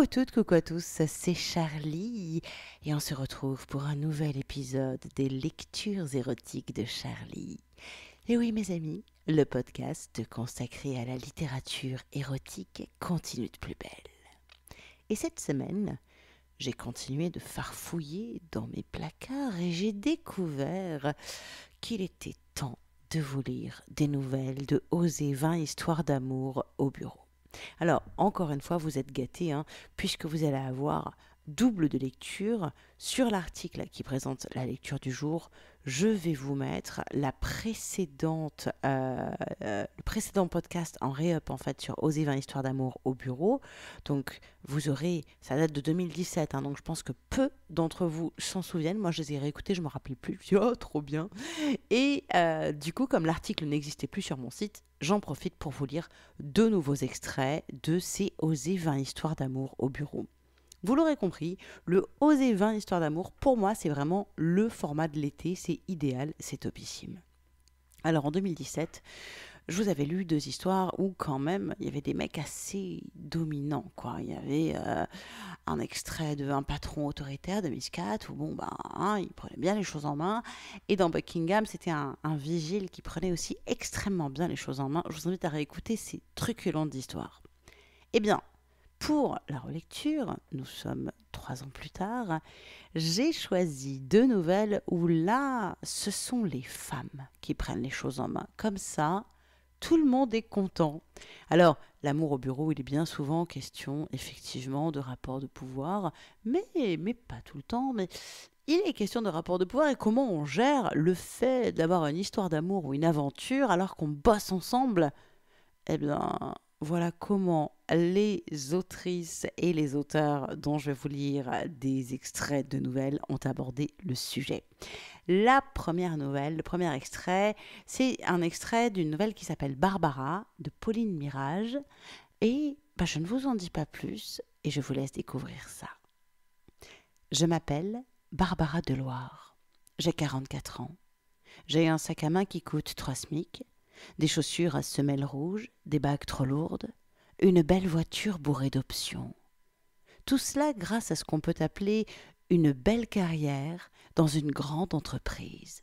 Coucou toutes, coucou à tous, c'est Charlie et on se retrouve pour un nouvel épisode des lectures érotiques de Charlie. Et oui mes amis, le podcast consacré à la littérature érotique continue de plus belle. Et cette semaine, j'ai continué de farfouiller dans mes placards et j'ai découvert qu'il était temps de vous lire des nouvelles de Oser 20 histoires d'amour au bureau. Alors, encore une fois, vous êtes gâté, hein, puisque vous allez avoir double de lecture, sur l'article qui présente la lecture du jour, je vais vous mettre la précédente, euh, euh, le précédent podcast en réup en fait sur Oser 20 histoires d'amour au bureau. Donc vous aurez, ça date de 2017, hein, donc je pense que peu d'entre vous s'en souviennent. Moi je les ai réécoutés, je me rappelle plus. trop bien. Et euh, du coup comme l'article n'existait plus sur mon site, j'en profite pour vous lire deux nouveaux extraits de ces Oser 20 histoires d'amour au bureau. Vous l'aurez compris, le Oser 20 histoire d'amour, pour moi, c'est vraiment le format de l'été, c'est idéal, c'est topissime. Alors en 2017, je vous avais lu deux histoires où quand même il y avait des mecs assez dominants quoi. Il y avait euh, un extrait de un patron autoritaire de Miscat où bon ben hein, il prenait bien les choses en main et dans Buckingham c'était un, un, vigile qui prenait aussi extrêmement bien les choses en main. Je vous invite à réécouter ces truculentes histoires. Eh bien pour la relecture, nous sommes trois ans plus tard, j'ai choisi deux nouvelles où là, ce sont les femmes qui prennent les choses en main. Comme ça, tout le monde est content. Alors, l'amour au bureau, il est bien souvent question, effectivement, de rapport de pouvoir, mais, mais pas tout le temps, mais il est question de rapport de pouvoir et comment on gère le fait d'avoir une histoire d'amour ou une aventure alors qu'on bosse ensemble. Eh bien, voilà comment les autrices et les auteurs dont je vais vous lire des extraits de nouvelles ont abordé le sujet. La première nouvelle, le premier extrait, c'est un extrait d'une nouvelle qui s'appelle Barbara de Pauline Mirage. Et bah, je ne vous en dis pas plus et je vous laisse découvrir ça. Je m'appelle Barbara Deloire. J'ai 44 ans. J'ai un sac à main qui coûte 3 SMIC, des chaussures à semelles rouges, des bagues trop lourdes, une belle voiture bourrée d'options. Tout cela grâce à ce qu'on peut appeler une belle carrière dans une grande entreprise.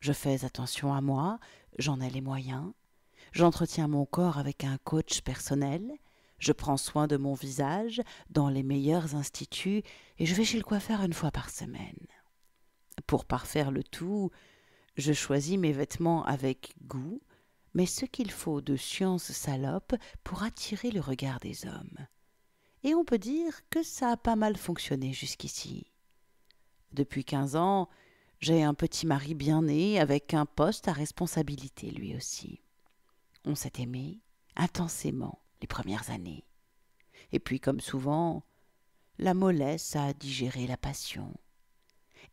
Je fais attention à moi, j'en ai les moyens, j'entretiens mon corps avec un coach personnel, je prends soin de mon visage dans les meilleurs instituts et je vais chez le coiffeur une fois par semaine. Pour parfaire le tout, je choisis mes vêtements avec goût, mais ce qu'il faut de science salope pour attirer le regard des hommes. Et on peut dire que ça a pas mal fonctionné jusqu'ici. Depuis quinze ans, j'ai un petit mari bien né avec un poste à responsabilité lui aussi. On s'est aimé intensément les premières années. Et puis, comme souvent, la mollesse a digéré la passion.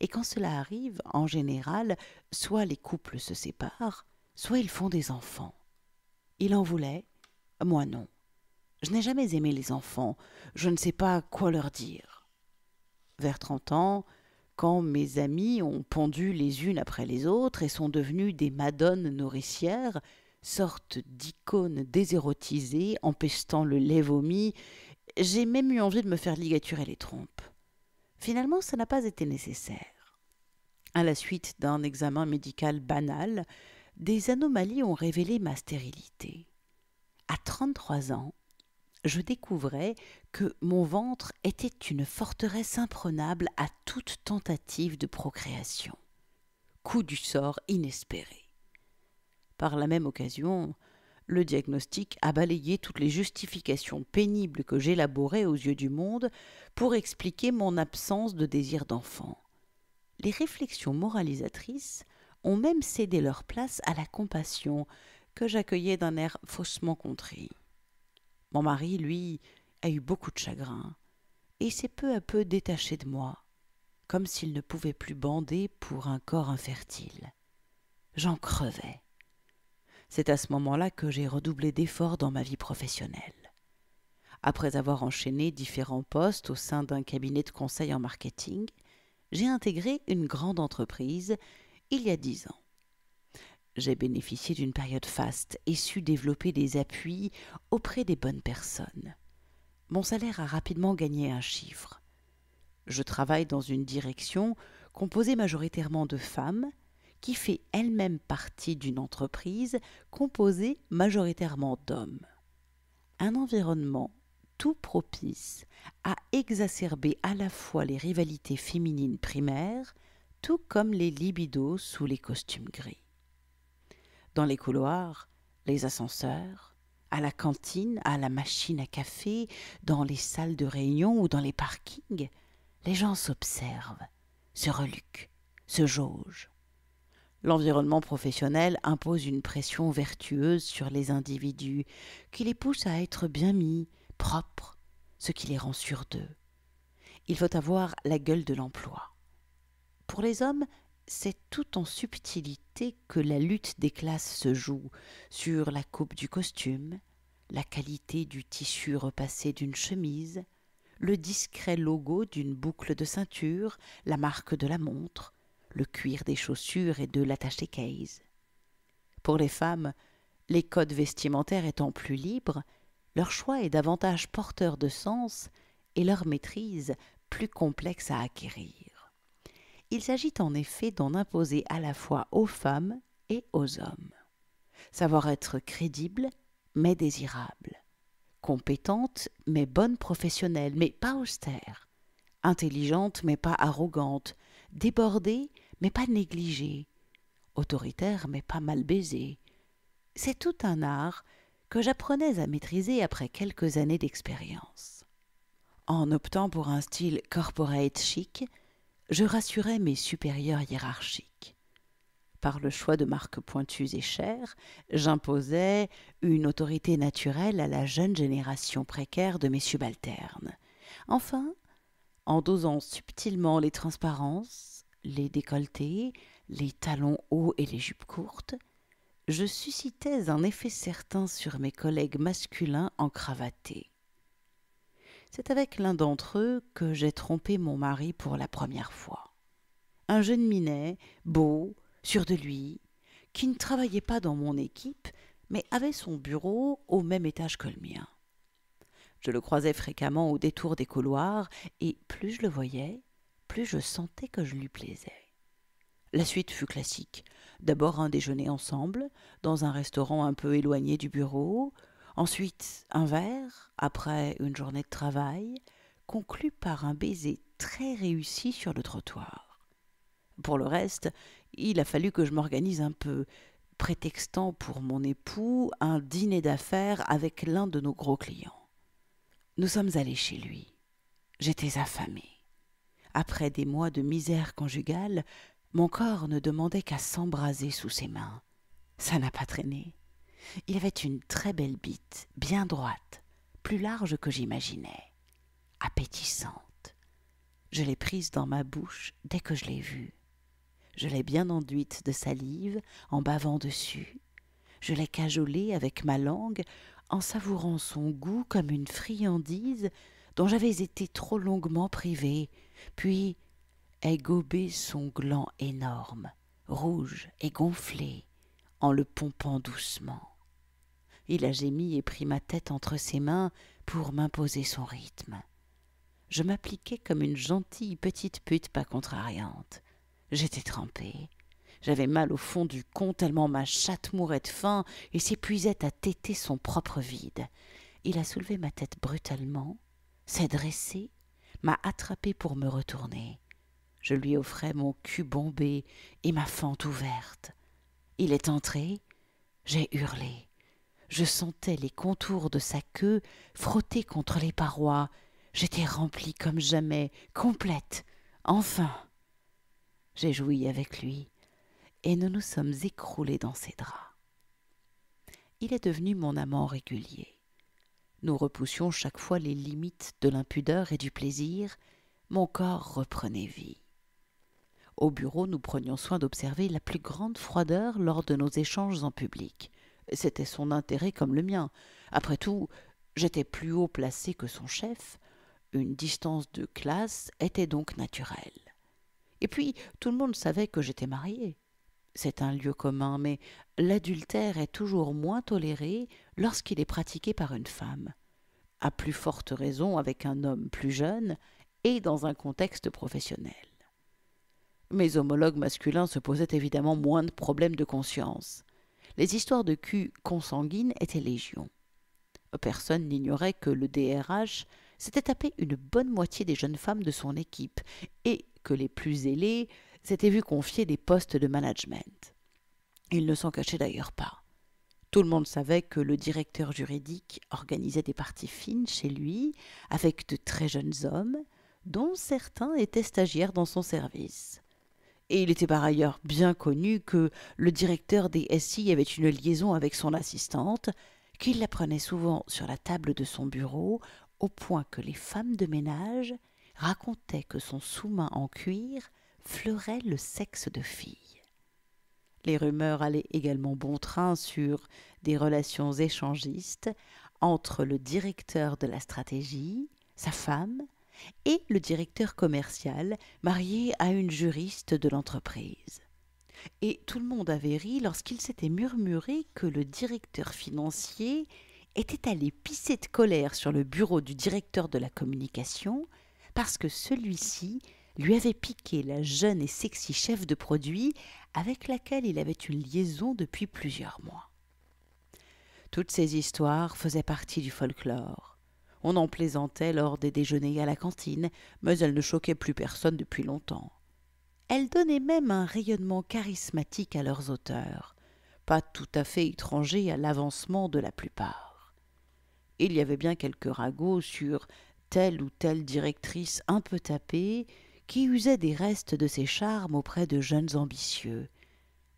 Et quand cela arrive, en général, soit les couples se séparent, soit ils font des enfants. Il en voulait, moi non. Je n'ai jamais aimé les enfants, je ne sais pas quoi leur dire. Vers trente ans, quand mes amis ont pendu les unes après les autres et sont devenues des madones nourricières, sortes d'icônes désérotisées, empestant le lait vomi, j'ai même eu envie de me faire ligaturer les trompes. Finalement, ça n'a pas été nécessaire. À la suite d'un examen médical banal, des anomalies ont révélé ma stérilité. À 33 ans, je découvrais que mon ventre était une forteresse imprenable à toute tentative de procréation. Coup du sort inespéré. Par la même occasion, le diagnostic a balayé toutes les justifications pénibles que j'élaborais aux yeux du monde pour expliquer mon absence de désir d'enfant. Les réflexions moralisatrices ont même cédé leur place à la compassion, que j'accueillais d'un air faussement contrit. Mon mari, lui, a eu beaucoup de chagrin, et s'est peu à peu détaché de moi, comme s'il ne pouvait plus bander pour un corps infertile. J'en crevais. C'est à ce moment-là que j'ai redoublé d'efforts dans ma vie professionnelle. Après avoir enchaîné différents postes au sein d'un cabinet de conseil en marketing, j'ai intégré une grande entreprise il y a dix ans. J'ai bénéficié d'une période faste et su développer des appuis auprès des bonnes personnes. Mon salaire a rapidement gagné un chiffre. Je travaille dans une direction composée majoritairement de femmes, qui fait elle-même partie d'une entreprise composée majoritairement d'hommes. Un environnement tout propice à exacerber à la fois les rivalités féminines primaires tout comme les libidos sous les costumes gris. Dans les couloirs, les ascenseurs, à la cantine, à la machine à café, dans les salles de réunion ou dans les parkings, les gens s'observent, se reluquent, se jaugent. L'environnement professionnel impose une pression vertueuse sur les individus qui les pousse à être bien mis, propres, ce qui les rend sûrs d'eux. Il faut avoir la gueule de l'emploi. Pour les hommes, c'est tout en subtilité que la lutte des classes se joue sur la coupe du costume, la qualité du tissu repassé d'une chemise, le discret logo d'une boucle de ceinture, la marque de la montre, le cuir des chaussures et de l'attaché case. Pour les femmes, les codes vestimentaires étant plus libres, leur choix est davantage porteur de sens et leur maîtrise plus complexe à acquérir. Il s'agit en effet d'en imposer à la fois aux femmes et aux hommes. Savoir être crédible, mais désirable. Compétente, mais bonne professionnelle, mais pas austère. Intelligente, mais pas arrogante. Débordée, mais pas négligée. Autoritaire, mais pas mal baisée. C'est tout un art que j'apprenais à maîtriser après quelques années d'expérience. En optant pour un style corporate chic, je rassurais mes supérieurs hiérarchiques. Par le choix de marques pointues et chères, j'imposais une autorité naturelle à la jeune génération précaire de mes subalternes. Enfin, en dosant subtilement les transparences, les décolletés, les talons hauts et les jupes courtes, je suscitais un effet certain sur mes collègues masculins en encravatés c'est avec l'un d'entre eux que j'ai trompé mon mari pour la première fois. Un jeune minet, beau, sûr de lui, qui ne travaillait pas dans mon équipe, mais avait son bureau au même étage que le mien. Je le croisais fréquemment au détour des couloirs, et plus je le voyais, plus je sentais que je lui plaisais. La suite fut classique. D'abord un déjeuner ensemble, dans un restaurant un peu éloigné du bureau, Ensuite, un verre, après une journée de travail, conclut par un baiser très réussi sur le trottoir. Pour le reste, il a fallu que je m'organise un peu, prétextant pour mon époux un dîner d'affaires avec l'un de nos gros clients. Nous sommes allés chez lui. J'étais affamée. Après des mois de misère conjugale, mon corps ne demandait qu'à s'embraser sous ses mains. Ça n'a pas traîné. Il avait une très belle bite, bien droite, plus large que j'imaginais, appétissante. Je l'ai prise dans ma bouche dès que je l'ai vue. Je l'ai bien enduite de salive en bavant dessus. Je l'ai cajolée avec ma langue en savourant son goût comme une friandise dont j'avais été trop longuement privée, puis ai gobé son gland énorme, rouge et gonflé, en le pompant doucement. Il a gémi et pris ma tête entre ses mains pour m'imposer son rythme. Je m'appliquais comme une gentille petite pute pas contrariante. J'étais trempée. J'avais mal au fond du con tellement ma chatte mourait de faim et s'épuisait à téter son propre vide. Il a soulevé ma tête brutalement, s'est dressé, m'a attrapé pour me retourner. Je lui offrais mon cul bombé et ma fente ouverte. Il est entré, j'ai hurlé. Je sentais les contours de sa queue frotter contre les parois. J'étais remplie comme jamais, complète, enfin. J'ai joui avec lui, et nous nous sommes écroulés dans ses draps. Il est devenu mon amant régulier. Nous repoussions chaque fois les limites de l'impudeur et du plaisir, mon corps reprenait vie. Au bureau, nous prenions soin d'observer la plus grande froideur lors de nos échanges en public. C'était son intérêt comme le mien. Après tout, j'étais plus haut placé que son chef. Une distance de classe était donc naturelle. Et puis, tout le monde savait que j'étais mariée. C'est un lieu commun, mais l'adultère est toujours moins toléré lorsqu'il est pratiqué par une femme. À plus forte raison avec un homme plus jeune et dans un contexte professionnel. Mes homologues masculins se posaient évidemment moins de problèmes de conscience. Les histoires de cul consanguines étaient légion. Personne n'ignorait que le DRH s'était tapé une bonne moitié des jeunes femmes de son équipe et que les plus ailées s'étaient vues confier des postes de management. Il ne s'en cachaient d'ailleurs pas. Tout le monde savait que le directeur juridique organisait des parties fines chez lui avec de très jeunes hommes, dont certains étaient stagiaires dans son service. Et il était par ailleurs bien connu que le directeur des SI avait une liaison avec son assistante, qu'il la prenait souvent sur la table de son bureau, au point que les femmes de ménage racontaient que son sous-main en cuir fleurait le sexe de fille. Les rumeurs allaient également bon train sur des relations échangistes entre le directeur de la stratégie, sa femme, et le directeur commercial, marié à une juriste de l'entreprise. Et tout le monde avait ri lorsqu'il s'était murmuré que le directeur financier était allé pisser de colère sur le bureau du directeur de la communication parce que celui-ci lui avait piqué la jeune et sexy chef de produit avec laquelle il avait une liaison depuis plusieurs mois. Toutes ces histoires faisaient partie du folklore. On en plaisantait lors des déjeuners à la cantine, mais elle ne choquait plus personne depuis longtemps. Elles donnaient même un rayonnement charismatique à leurs auteurs, pas tout à fait étranger à l'avancement de la plupart. Il y avait bien quelques ragots sur telle ou telle directrice un peu tapée, qui usait des restes de ses charmes auprès de jeunes ambitieux.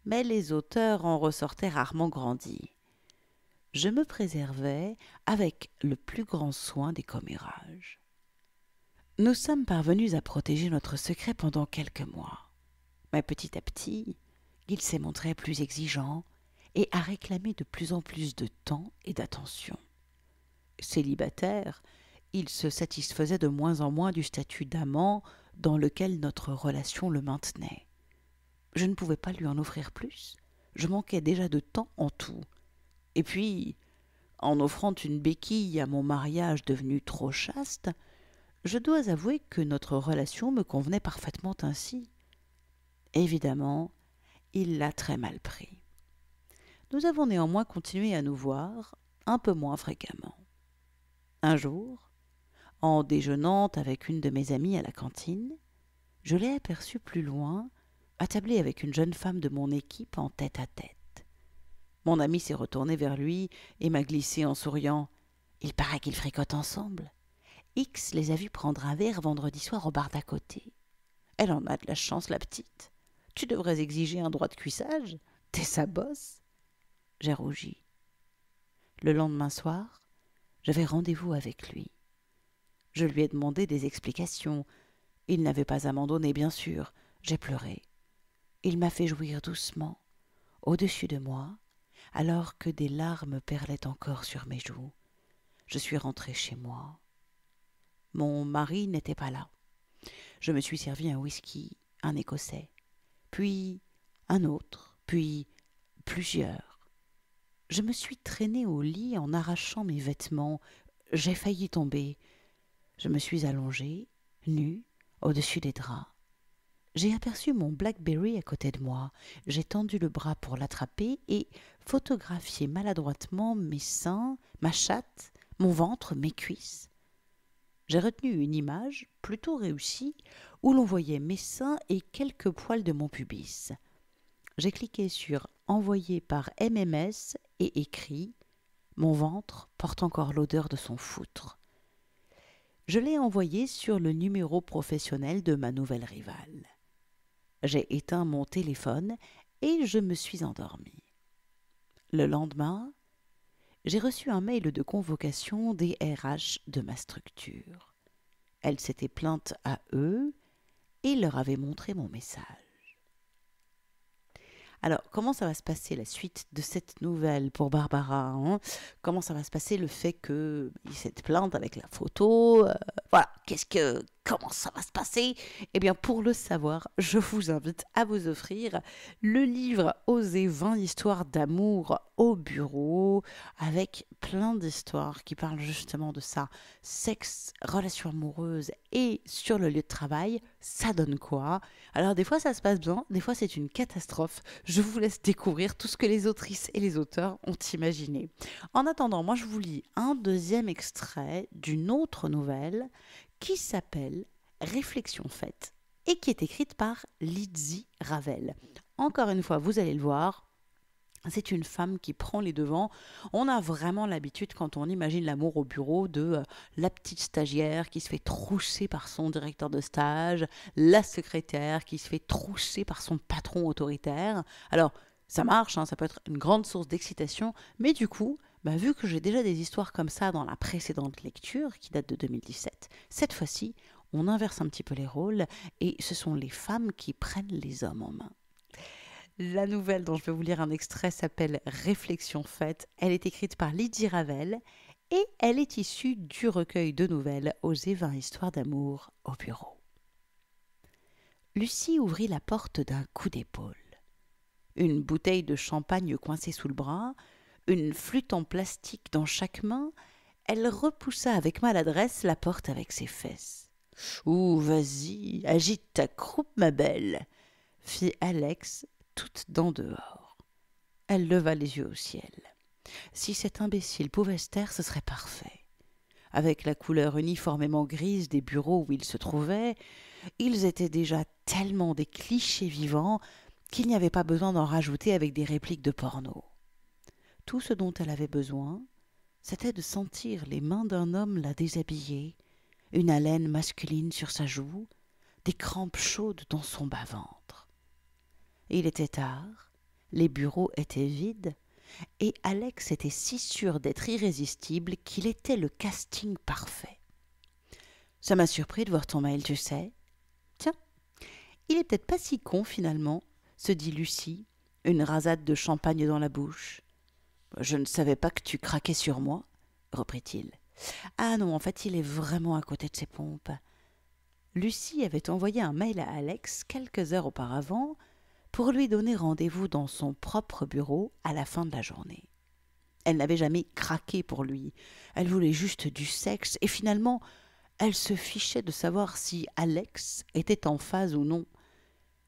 Mais les auteurs en ressortaient rarement grandis je me préservais avec le plus grand soin des commérages. Nous sommes parvenus à protéger notre secret pendant quelques mois. Mais petit à petit, il s'est montré plus exigeant et a réclamé de plus en plus de temps et d'attention. Célibataire, il se satisfaisait de moins en moins du statut d'amant dans lequel notre relation le maintenait. Je ne pouvais pas lui en offrir plus. Je manquais déjà de temps en tout, et puis, en offrant une béquille à mon mariage devenu trop chaste, je dois avouer que notre relation me convenait parfaitement ainsi. Évidemment, il l'a très mal pris. Nous avons néanmoins continué à nous voir, un peu moins fréquemment. Un jour, en déjeunant avec une de mes amies à la cantine, je l'ai aperçu plus loin, attablé avec une jeune femme de mon équipe en tête à tête. Mon ami s'est retourné vers lui et m'a glissé en souriant. Il paraît qu'ils fricotent ensemble. X les a vus prendre un verre vendredi soir au bar d'à côté. Elle en a de la chance, la petite. Tu devrais exiger un droit de cuissage. T'es sa bosse. J'ai rougi. Le lendemain soir, j'avais rendez-vous avec lui. Je lui ai demandé des explications. Il n'avait pas abandonné, bien sûr. J'ai pleuré. Il m'a fait jouir doucement, au-dessus de moi, alors que des larmes perlaient encore sur mes joues. Je suis rentrée chez moi. Mon mari n'était pas là. Je me suis servi un whisky, un écossais, puis un autre, puis plusieurs. Je me suis traînée au lit en arrachant mes vêtements. J'ai failli tomber. Je me suis allongée, nue, au-dessus des draps. J'ai aperçu mon Blackberry à côté de moi. J'ai tendu le bras pour l'attraper et photographié maladroitement mes seins, ma chatte, mon ventre, mes cuisses. J'ai retenu une image, plutôt réussie, où l'on voyait mes seins et quelques poils de mon pubis. J'ai cliqué sur Envoyer par MMS et écrit Mon ventre porte encore l'odeur de son foutre je l'ai envoyé sur le numéro professionnel de ma nouvelle rivale. J'ai éteint mon téléphone et je me suis endormie. Le lendemain, j'ai reçu un mail de convocation des RH de ma structure. Elle s'était plainte à eux et leur avait montré mon message. Alors, comment ça va se passer la suite de cette nouvelle pour Barbara hein Comment ça va se passer le fait que cette avec la photo euh, Voilà, qu'est-ce que comment ça va se passer Eh bien, pour le savoir, je vous invite à vous offrir le livre Oser 20 histoires d'amour au bureau, avec plein d'histoires qui parlent justement de ça. Sexe, relations amoureuses et sur le lieu de travail, ça donne quoi Alors, des fois, ça se passe bien, des fois, c'est une catastrophe. Je vous laisse découvrir tout ce que les autrices et les auteurs ont imaginé. En attendant, moi, je vous lis un deuxième extrait d'une autre nouvelle qui s'appelle Réflexion faite et qui est écrite par Lizzie Ravel. Encore une fois, vous allez le voir, c'est une femme qui prend les devants. On a vraiment l'habitude, quand on imagine l'amour au bureau, de euh, la petite stagiaire qui se fait trousser par son directeur de stage, la secrétaire qui se fait trousser par son patron autoritaire. Alors, ça marche, hein, ça peut être une grande source d'excitation, mais du coup, bah, vu que j'ai déjà des histoires comme ça dans la précédente lecture, qui date de 2017, cette fois-ci, on inverse un petit peu les rôles et ce sont les femmes qui prennent les hommes en main. La nouvelle dont je vais vous lire un extrait s'appelle Réflexion faite. Elle est écrite par Lydie Ravel et elle est issue du recueil de nouvelles Oser 20 histoires d'amour au bureau. Lucie ouvrit la porte d'un coup d'épaule. Une bouteille de champagne coincée sous le bras, une flûte en plastique dans chaque main, elle repoussa avec maladresse la porte avec ses fesses. Ouh, vas-y, agite ta croupe, ma belle fit Alex, toute d'en dehors. Elle leva les yeux au ciel. Si cet imbécile pouvait se taire, ce serait parfait. Avec la couleur uniformément grise des bureaux où ils se trouvaient, ils étaient déjà tellement des clichés vivants qu'il n'y avait pas besoin d'en rajouter avec des répliques de porno. Tout ce dont elle avait besoin, c'était de sentir les mains d'un homme la déshabiller, une haleine masculine sur sa joue, des crampes chaudes dans son bas-ventre. Il était tard, les bureaux étaient vides, et Alex était si sûr d'être irrésistible qu'il était le casting parfait. Ça m'a surpris de voir ton mail, tu sais. Tiens, il est peut-être pas si con finalement, se dit Lucie, une rasade de champagne dans la bouche. Je ne savais pas que tu craquais sur moi, reprit-il. Ah non, en fait, il est vraiment à côté de ses pompes. Lucie avait envoyé un mail à Alex quelques heures auparavant pour lui donner rendez-vous dans son propre bureau à la fin de la journée. Elle n'avait jamais craqué pour lui. Elle voulait juste du sexe et finalement, elle se fichait de savoir si Alex était en phase ou non.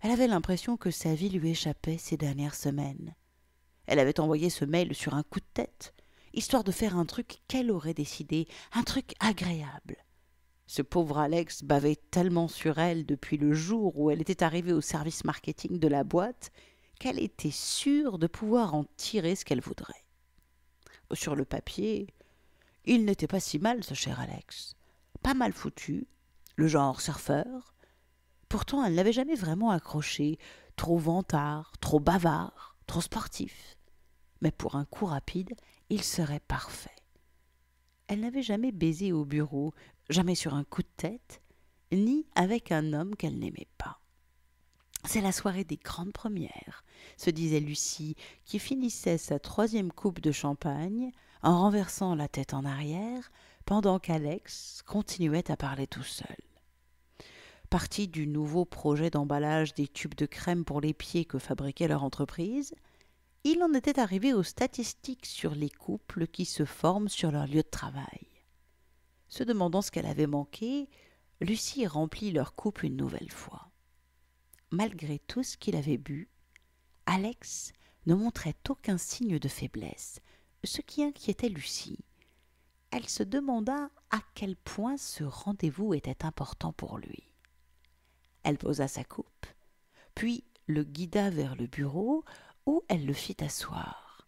Elle avait l'impression que sa vie lui échappait ces dernières semaines. Elle avait envoyé ce mail sur un coup de tête, histoire de faire un truc qu'elle aurait décidé, un truc agréable. Ce pauvre Alex bavait tellement sur elle depuis le jour où elle était arrivée au service marketing de la boîte qu'elle était sûre de pouvoir en tirer ce qu'elle voudrait. Sur le papier, il n'était pas si mal, ce cher Alex. Pas mal foutu, le genre surfeur. Pourtant, elle l'avait jamais vraiment accroché, trop vantard, trop bavard trop sportif. Mais pour un coup rapide, il serait parfait. Elle n'avait jamais baisé au bureau, jamais sur un coup de tête, ni avec un homme qu'elle n'aimait pas. C'est la soirée des grandes premières, se disait Lucie, qui finissait sa troisième coupe de champagne en renversant la tête en arrière, pendant qu'Alex continuait à parler tout seul partie du nouveau projet d'emballage des tubes de crème pour les pieds que fabriquait leur entreprise, il en était arrivé aux statistiques sur les couples qui se forment sur leur lieu de travail. Se demandant ce qu'elle avait manqué, Lucie remplit leur coupe une nouvelle fois. Malgré tout ce qu'il avait bu, Alex ne montrait aucun signe de faiblesse, ce qui inquiétait Lucie. Elle se demanda à quel point ce rendez-vous était important pour lui. Elle posa sa coupe, puis le guida vers le bureau où elle le fit asseoir.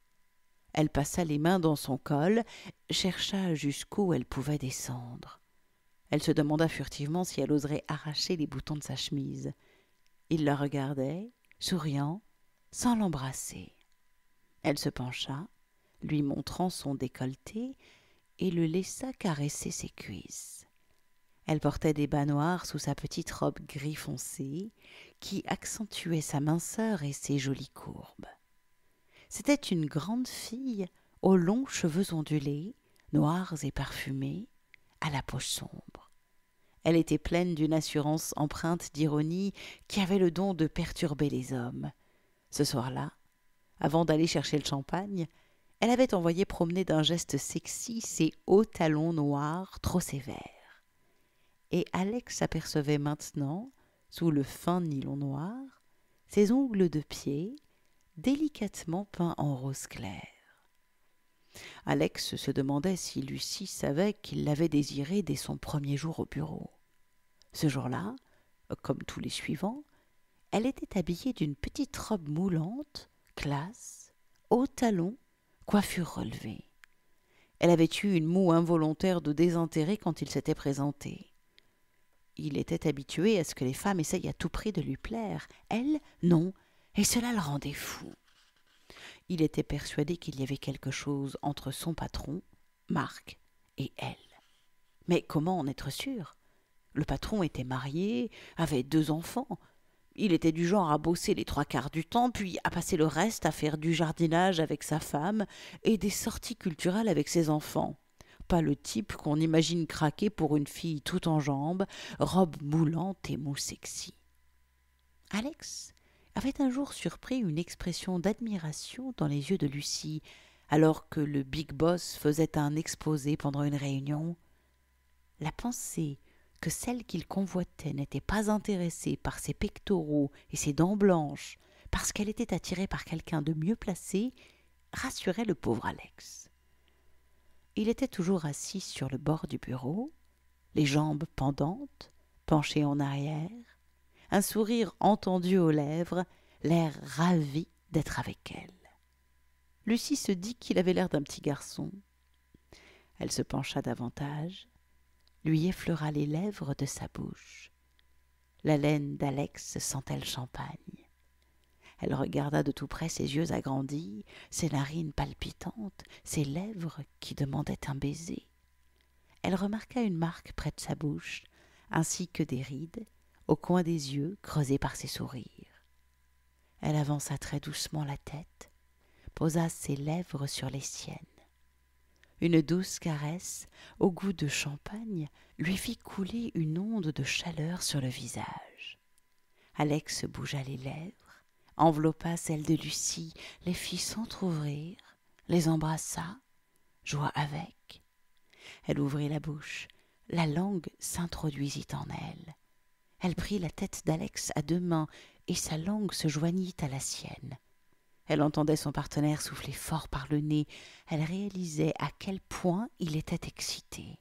Elle passa les mains dans son col, chercha jusqu'où elle pouvait descendre. Elle se demanda furtivement si elle oserait arracher les boutons de sa chemise. Il la regardait, souriant, sans l'embrasser. Elle se pencha, lui montrant son décolleté, et le laissa caresser ses cuisses. Elle portait des bas noirs sous sa petite robe gris foncé, qui accentuait sa minceur et ses jolies courbes. C'était une grande fille aux longs cheveux ondulés, noirs et parfumés, à la poche sombre. Elle était pleine d'une assurance empreinte d'ironie qui avait le don de perturber les hommes. Ce soir-là, avant d'aller chercher le champagne, elle avait envoyé promener d'un geste sexy ses hauts talons noirs trop sévères et Alex apercevait maintenant, sous le fin nylon noir, ses ongles de pied délicatement peints en rose clair. Alex se demandait si Lucie savait qu'il l'avait désirée dès son premier jour au bureau. Ce jour-là, comme tous les suivants, elle était habillée d'une petite robe moulante, classe, haut talons, coiffure relevée. Elle avait eu une moue involontaire de désintérêt quand il s'était présenté. Il était habitué à ce que les femmes essayent à tout prix de lui plaire. Elle, non, et cela le rendait fou. Il était persuadé qu'il y avait quelque chose entre son patron, Marc, et elle. Mais comment en être sûr Le patron était marié, avait deux enfants. Il était du genre à bosser les trois quarts du temps, puis à passer le reste à faire du jardinage avec sa femme et des sorties culturelles avec ses enfants pas le type qu'on imagine craquer pour une fille tout en jambes, robe moulante et mou sexy. Alex avait un jour surpris une expression d'admiration dans les yeux de Lucie, alors que le big boss faisait un exposé pendant une réunion. La pensée que celle qu'il convoitait n'était pas intéressée par ses pectoraux et ses dents blanches, parce qu'elle était attirée par quelqu'un de mieux placé, rassurait le pauvre Alex. Il était toujours assis sur le bord du bureau, les jambes pendantes, penché en arrière, un sourire entendu aux lèvres, l'air ravi d'être avec elle. Lucie se dit qu'il avait l'air d'un petit garçon. Elle se pencha davantage, lui effleura les lèvres de sa bouche. La laine d'Alex sentait le champagne. Elle regarda de tout près ses yeux agrandis, ses narines palpitantes, ses lèvres qui demandaient un baiser. Elle remarqua une marque près de sa bouche, ainsi que des rides, au coin des yeux creusés par ses sourires. Elle avança très doucement la tête, posa ses lèvres sur les siennes. Une douce caresse, au goût de champagne, lui fit couler une onde de chaleur sur le visage. Alex bougea les lèvres, enveloppa celle de Lucie, les fit s'entr'ouvrir, les embrassa, joua avec. Elle ouvrit la bouche, la langue s'introduisit en elle. Elle prit la tête d'Alex à deux mains, et sa langue se joignit à la sienne. Elle entendait son partenaire souffler fort par le nez, elle réalisait à quel point il était excité.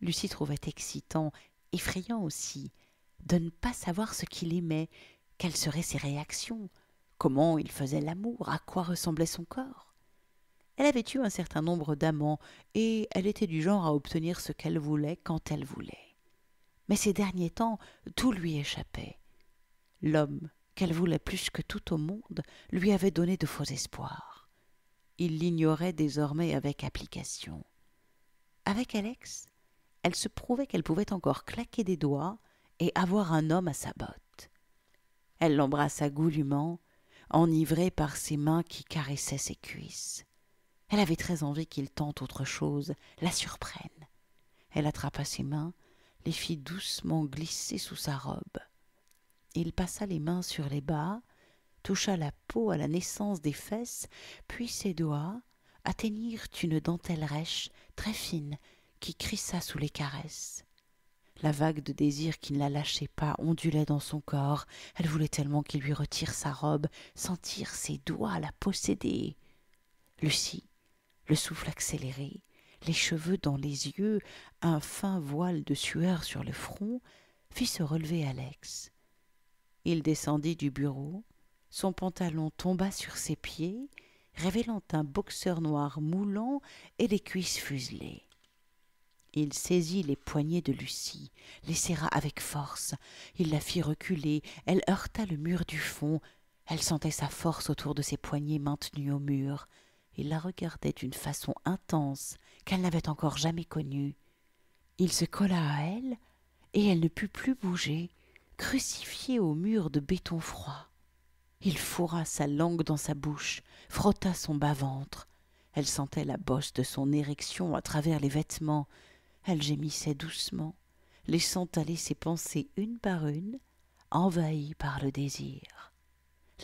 Lucie trouvait excitant, effrayant aussi, de ne pas savoir ce qu'il aimait, quelles seraient ses réactions Comment il faisait l'amour À quoi ressemblait son corps Elle avait eu un certain nombre d'amants et elle était du genre à obtenir ce qu'elle voulait quand elle voulait. Mais ces derniers temps, tout lui échappait. L'homme, qu'elle voulait plus que tout au monde, lui avait donné de faux espoirs. Il l'ignorait désormais avec application. Avec Alex, elle se prouvait qu'elle pouvait encore claquer des doigts et avoir un homme à sa botte. Elle l'embrassa goulûment, enivrée par ses mains qui caressaient ses cuisses. Elle avait très envie qu'il tente autre chose, la surprenne. Elle attrapa ses mains, les fit doucement glisser sous sa robe. Il passa les mains sur les bas, toucha la peau à la naissance des fesses, puis ses doigts atteignirent une dentelle rêche, très fine, qui crissa sous les caresses. La vague de désir qui ne la lâchait pas ondulait dans son corps. Elle voulait tellement qu'il lui retire sa robe, sentir ses doigts la posséder. Lucie, le souffle accéléré, les cheveux dans les yeux, un fin voile de sueur sur le front, fit se relever Alex. Il descendit du bureau, son pantalon tomba sur ses pieds, révélant un boxeur noir moulant et les cuisses fuselées. Il saisit les poignets de Lucie, les serra avec force, il la fit reculer, elle heurta le mur du fond, elle sentait sa force autour de ses poignets maintenus au mur. Il la regardait d'une façon intense qu'elle n'avait encore jamais connue. Il se colla à elle, et elle ne put plus bouger, crucifiée au mur de béton froid. Il fourra sa langue dans sa bouche, frotta son bas-ventre. Elle sentait la bosse de son érection à travers les vêtements, elle gémissait doucement, laissant aller ses pensées une par une, envahie par le désir.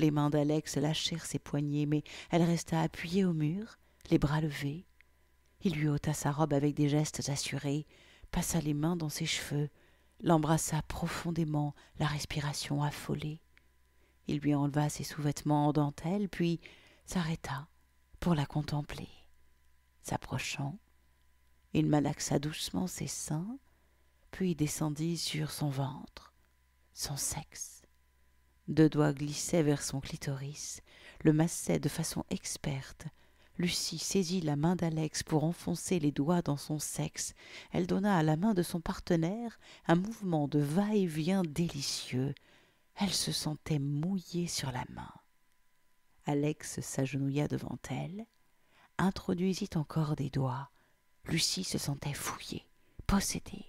Les mains d'Alex lâchèrent ses poignets, mais elle resta appuyée au mur, les bras levés. Il lui ôta sa robe avec des gestes assurés, passa les mains dans ses cheveux, l'embrassa profondément, la respiration affolée. Il lui enleva ses sous-vêtements en dentelle, puis s'arrêta pour la contempler. S'approchant, il malaxa doucement ses seins, puis descendit sur son ventre, son sexe. Deux doigts glissaient vers son clitoris, le massaient de façon experte. Lucie saisit la main d'Alex pour enfoncer les doigts dans son sexe. Elle donna à la main de son partenaire un mouvement de va-et-vient délicieux. Elle se sentait mouillée sur la main. Alex s'agenouilla devant elle, introduisit encore des doigts, Lucie se sentait fouillée, possédée.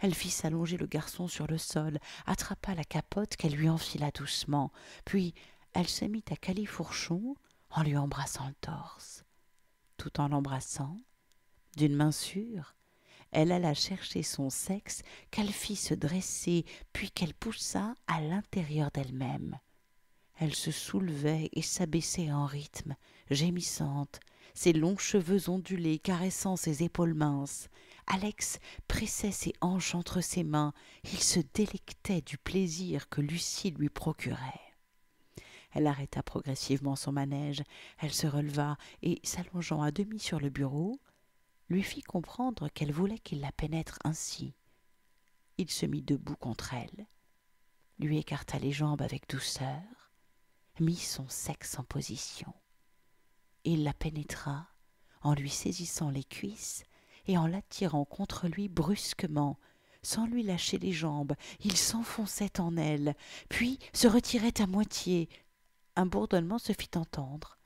Elle fit s'allonger le garçon sur le sol, attrapa la capote qu'elle lui enfila doucement, puis elle se mit à califourchon en lui embrassant le torse. Tout en l'embrassant, d'une main sûre, elle alla chercher son sexe qu'elle fit se dresser, puis qu'elle poussa à l'intérieur d'elle-même. Elle se soulevait et s'abaissait en rythme, gémissante, ses longs cheveux ondulés caressant ses épaules minces. Alex pressait ses hanches entre ses mains, il se délectait du plaisir que Lucie lui procurait. Elle arrêta progressivement son manège, elle se releva et, s'allongeant à demi sur le bureau, lui fit comprendre qu'elle voulait qu'il la pénètre ainsi. Il se mit debout contre elle, lui écarta les jambes avec douceur, mit son sexe en position. Il la pénétra, en lui saisissant les cuisses et en l'attirant contre lui brusquement. Sans lui lâcher les jambes, il s'enfonçait en elle, puis se retirait à moitié. Un bourdonnement se fit entendre.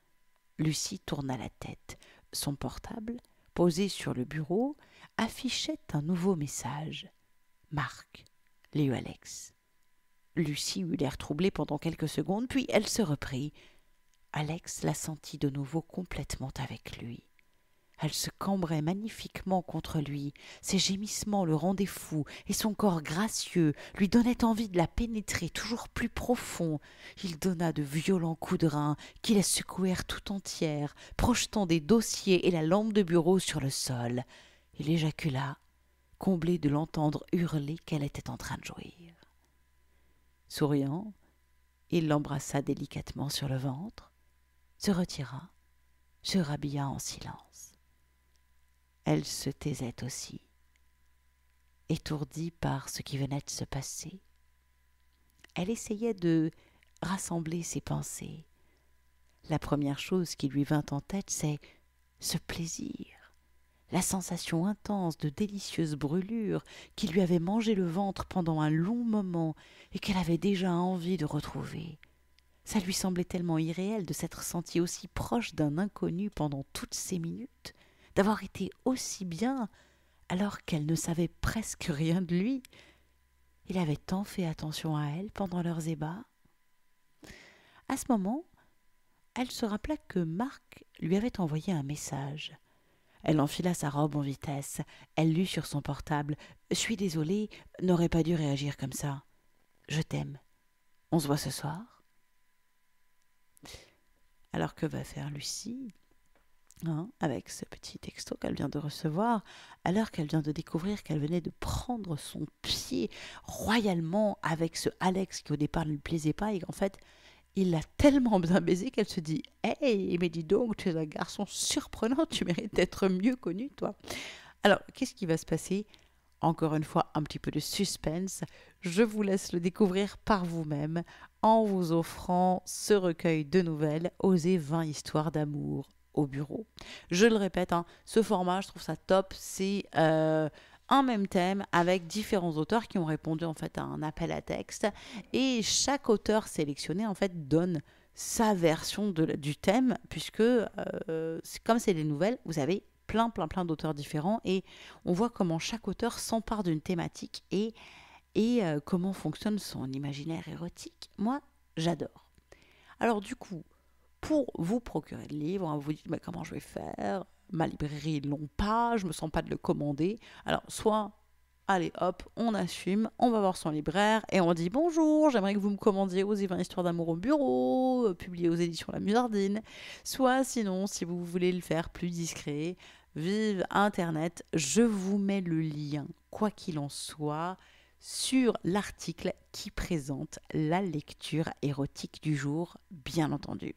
Lucie tourna la tête. Son portable, posé sur le bureau, affichait un nouveau message. Marc, Léo Alex. Lucie eut l'air troublée pendant quelques secondes, puis elle se reprit. Alex la sentit de nouveau complètement avec lui. Elle se cambrait magnifiquement contre lui, ses gémissements le rendaient fou, et son corps gracieux lui donnait envie de la pénétrer toujours plus profond. Il donna de violents coups de rein qui la secouèrent tout entière, projetant des dossiers et la lampe de bureau sur le sol. Il éjacula, comblé de l'entendre hurler qu'elle était en train de jouir. Souriant, il l'embrassa délicatement sur le ventre, se retira, se rhabilla en silence. Elle se taisait aussi, étourdie par ce qui venait de se passer. Elle essayait de rassembler ses pensées. La première chose qui lui vint en tête, c'est ce plaisir, la sensation intense de délicieuse brûlure qui lui avait mangé le ventre pendant un long moment et qu'elle avait déjà envie de retrouver. Ça lui semblait tellement irréel de s'être sentie aussi proche d'un inconnu pendant toutes ces minutes, d'avoir été aussi bien alors qu'elle ne savait presque rien de lui. Il avait tant fait attention à elle pendant leurs ébats. À ce moment, elle se rappela que Marc lui avait envoyé un message. Elle enfila sa robe en vitesse. Elle lut sur son portable. Je suis désolée, n'aurais pas dû réagir comme ça. Je t'aime. On se voit ce soir. Alors que va faire Lucie Hein, avec ce petit texto qu'elle vient de recevoir, alors qu'elle vient de découvrir qu'elle venait de prendre son pied royalement avec ce Alex qui au départ ne lui plaisait pas et qu'en fait il l'a tellement bien baisé qu'elle se dit Hey, mais dis donc, tu es un garçon surprenant, tu mérites d'être mieux connu, toi. Alors, qu'est-ce qui va se passer Encore une fois, un petit peu de suspense. Je vous laisse le découvrir par vous-même en vous offrant ce recueil de nouvelles, Oser 20 histoires d'amour au bureau. Je le répète, hein, ce format, je trouve ça top. C'est euh, un même thème avec différents auteurs qui ont répondu en fait à un appel à texte et chaque auteur sélectionné en fait donne sa version de, du thème puisque euh, comme c'est des nouvelles, vous avez plein plein plein d'auteurs différents et on voit comment chaque auteur s'empare d'une thématique et et euh, comment fonctionne son imaginaire érotique. Moi, j'adore. Alors du coup, pour vous procurer le livre, vous hein, vous dites mais bah, comment je vais faire Ma librairie, ne l'ont pas, je me sens pas de le commander. Alors soit Allez hop, on assume, on va voir son libraire et on dit bonjour, j'aimerais que vous me commandiez aux 20 histoires d'amour au bureau, euh, publié aux éditions La Musardine. Soit sinon, si vous voulez le faire plus discret, vive Internet, je vous mets le lien, quoi qu'il en soit sur l'article qui présente la lecture érotique du jour, bien entendu.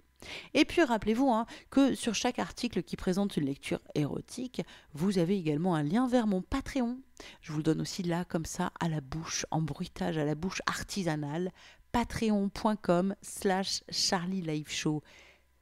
Et puis rappelez-vous hein, que sur chaque article qui présente une lecture érotique, vous avez également un lien vers mon Patreon. Je vous le donne aussi là comme ça à la bouche, en bruitage à la bouche artisanale, patreon.com slash Charlie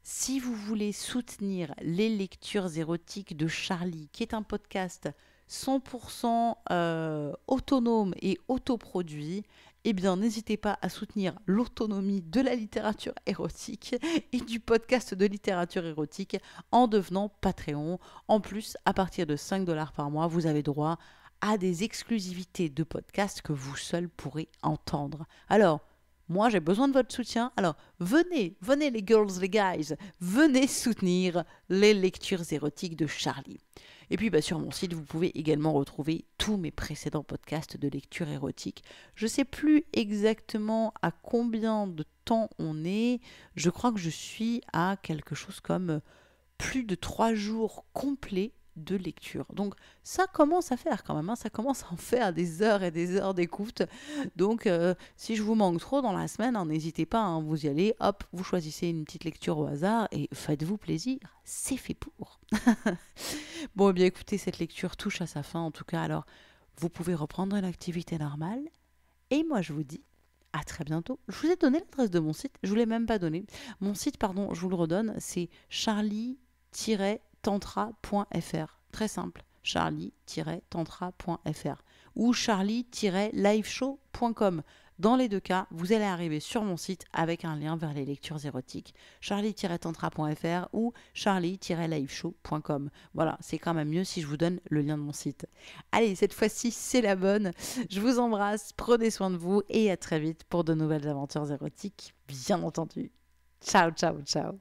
Si vous voulez soutenir les lectures érotiques de Charlie, qui est un podcast 100% euh, autonome et autoproduit, eh bien n'hésitez pas à soutenir l'autonomie de la littérature érotique et du podcast de littérature érotique en devenant Patreon. En plus, à partir de 5 dollars par mois, vous avez droit à des exclusivités de podcasts que vous seul pourrez entendre. Alors, moi, j'ai besoin de votre soutien. Alors, venez, venez les girls, les guys, venez soutenir les lectures érotiques de Charlie. Et puis bah, sur mon site, vous pouvez également retrouver tous mes précédents podcasts de lecture érotique. Je ne sais plus exactement à combien de temps on est. Je crois que je suis à quelque chose comme euh, plus de trois jours complets de lecture. Donc ça commence à faire quand même, hein. ça commence à en faire des heures et des heures d'écoute. Donc euh, si je vous manque trop dans la semaine, hein, n'hésitez pas, hein, vous y allez, hop, vous choisissez une petite lecture au hasard et faites-vous plaisir, c'est fait pour. bon, et eh bien écoutez, cette lecture touche à sa fin en tout cas, alors vous pouvez reprendre l'activité normale et moi je vous dis à très bientôt. Je vous ai donné l'adresse de mon site, je ne vous l'ai même pas donné. Mon site, pardon, je vous le redonne, c'est charlie tantra.fr. Très simple, charlie-tantra.fr ou charlie-liveshow.com. Dans les deux cas, vous allez arriver sur mon site avec un lien vers les lectures érotiques, charlie-tantra.fr ou charlie-liveshow.com. Voilà, c'est quand même mieux si je vous donne le lien de mon site. Allez, cette fois-ci, c'est la bonne. Je vous embrasse, prenez soin de vous et à très vite pour de nouvelles aventures érotiques, bien entendu. Ciao, ciao, ciao.